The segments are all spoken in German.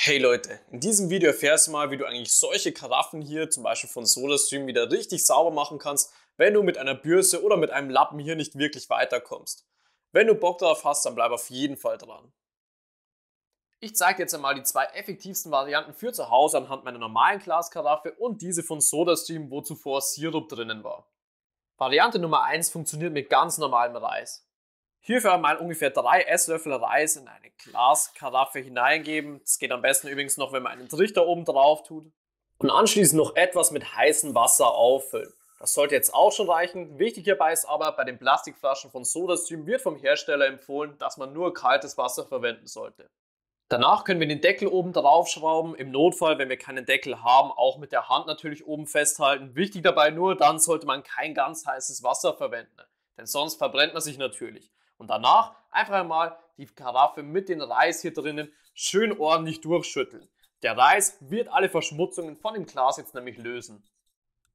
Hey Leute, in diesem Video erfährst du mal, wie du eigentlich solche Karaffen hier, zum Beispiel von SodaStream, wieder richtig sauber machen kannst, wenn du mit einer Bürste oder mit einem Lappen hier nicht wirklich weiterkommst. Wenn du Bock drauf hast, dann bleib auf jeden Fall dran. Ich zeige jetzt einmal die zwei effektivsten Varianten für zu Hause anhand meiner normalen Glaskaraffe und diese von SodaStream, wo zuvor Sirup drinnen war. Variante Nummer 1 funktioniert mit ganz normalem Reis. Hierfür einmal ungefähr drei Esslöffel Reis in eine Glaskaraffe hineingeben. Das geht am besten übrigens noch, wenn man einen Trichter oben drauf tut. Und anschließend noch etwas mit heißem Wasser auffüllen. Das sollte jetzt auch schon reichen. Wichtig hierbei ist aber, bei den Plastikflaschen von SodaStream wird vom Hersteller empfohlen, dass man nur kaltes Wasser verwenden sollte. Danach können wir den Deckel oben drauf schrauben. Im Notfall, wenn wir keinen Deckel haben, auch mit der Hand natürlich oben festhalten. Wichtig dabei nur, dann sollte man kein ganz heißes Wasser verwenden, denn sonst verbrennt man sich natürlich. Und danach einfach einmal die Karaffe mit dem Reis hier drinnen schön ordentlich durchschütteln. Der Reis wird alle Verschmutzungen von dem Glas jetzt nämlich lösen.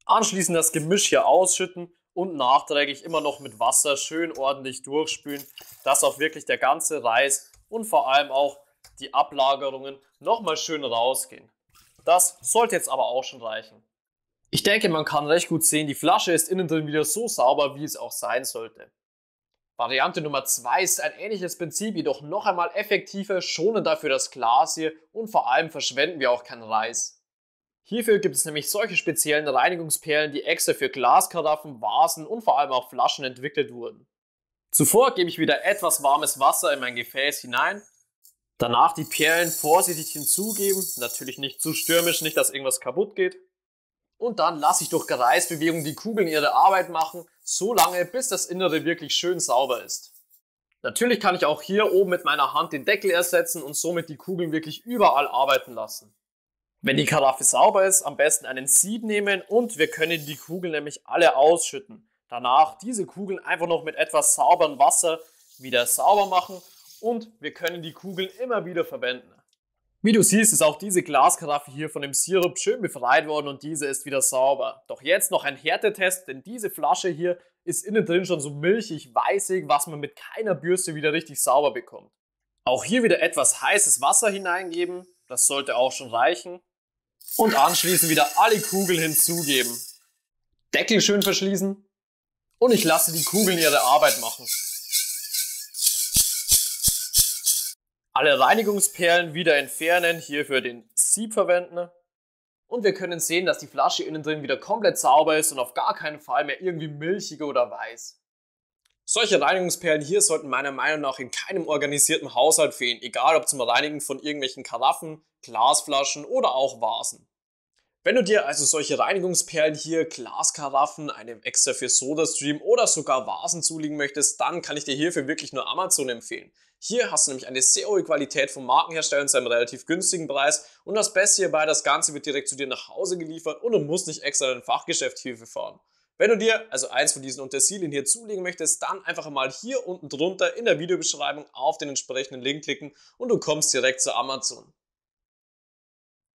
Anschließend das Gemisch hier ausschütten und nachträglich immer noch mit Wasser schön ordentlich durchspülen, dass auch wirklich der ganze Reis und vor allem auch die Ablagerungen nochmal schön rausgehen. Das sollte jetzt aber auch schon reichen. Ich denke, man kann recht gut sehen, die Flasche ist innen drin wieder so sauber, wie es auch sein sollte. Variante Nummer 2 ist ein ähnliches Prinzip, jedoch noch einmal effektiver, schonen dafür das Glas hier und vor allem verschwenden wir auch keinen Reis. Hierfür gibt es nämlich solche speziellen Reinigungsperlen, die extra für Glaskaraffen, Vasen und vor allem auch Flaschen entwickelt wurden. Zuvor gebe ich wieder etwas warmes Wasser in mein Gefäß hinein, danach die Perlen vorsichtig hinzugeben, natürlich nicht zu stürmisch, nicht dass irgendwas kaputt geht. Und dann lasse ich durch Gereisbewegung die Kugeln ihre Arbeit machen so lange, bis das Innere wirklich schön sauber ist. Natürlich kann ich auch hier oben mit meiner Hand den Deckel ersetzen und somit die Kugeln wirklich überall arbeiten lassen. Wenn die Karaffe sauber ist, am besten einen Sieb nehmen und wir können die Kugeln nämlich alle ausschütten. Danach diese Kugeln einfach noch mit etwas sauberem Wasser wieder sauber machen und wir können die Kugeln immer wieder verwenden. Wie du siehst, ist auch diese Glaskaraffe hier von dem Sirup schön befreit worden und diese ist wieder sauber. Doch jetzt noch ein Härtetest, denn diese Flasche hier ist innen drin schon so milchig, weißig, was man mit keiner Bürste wieder richtig sauber bekommt. Auch hier wieder etwas heißes Wasser hineingeben, das sollte auch schon reichen. Und anschließend wieder alle Kugeln hinzugeben. Deckel schön verschließen und ich lasse die Kugeln ihre Arbeit machen. Alle Reinigungsperlen wieder entfernen, hierfür den Sieb verwenden. Und wir können sehen, dass die Flasche innen drin wieder komplett sauber ist und auf gar keinen Fall mehr irgendwie milchig oder weiß. Solche Reinigungsperlen hier sollten meiner Meinung nach in keinem organisierten Haushalt fehlen, egal ob zum Reinigen von irgendwelchen Karaffen, Glasflaschen oder auch Vasen. Wenn du dir also solche Reinigungsperlen hier, Glaskaraffen, eine extra für Soda Stream oder sogar Vasen zulegen möchtest, dann kann ich dir hierfür wirklich nur Amazon empfehlen. Hier hast du nämlich eine sehr hohe Qualität vom Markenhersteller zu einem relativ günstigen Preis und das Beste hierbei, das Ganze wird direkt zu dir nach Hause geliefert und du musst nicht extra in ein Fachgeschäft Hilfe fahren. Wenn du dir also eins von diesen Untersilien hier zulegen möchtest, dann einfach mal hier unten drunter in der Videobeschreibung auf den entsprechenden Link klicken und du kommst direkt zu Amazon.